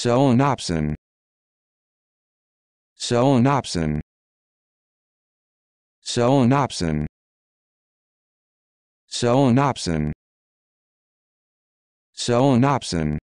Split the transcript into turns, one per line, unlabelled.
Solenopsin. Solenopsin. Solenopsin. Solenopsin. Solenopsin.